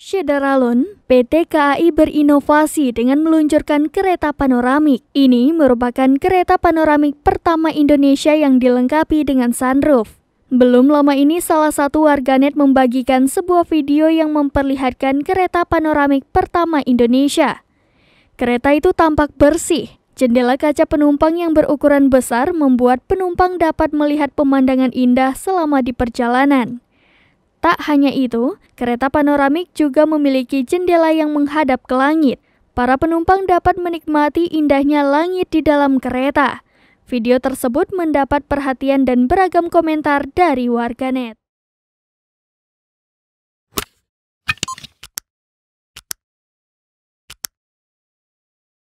Shederalun, PT KAI berinovasi dengan meluncurkan kereta panoramik. Ini merupakan kereta panoramik pertama Indonesia yang dilengkapi dengan sunroof. Belum lama ini salah satu warganet membagikan sebuah video yang memperlihatkan kereta panoramik pertama Indonesia. Kereta itu tampak bersih. Jendela kaca penumpang yang berukuran besar membuat penumpang dapat melihat pemandangan indah selama di perjalanan. Tak hanya itu, kereta panoramik juga memiliki jendela yang menghadap ke langit. Para penumpang dapat menikmati indahnya langit di dalam kereta. Video tersebut mendapat perhatian dan beragam komentar dari warganet.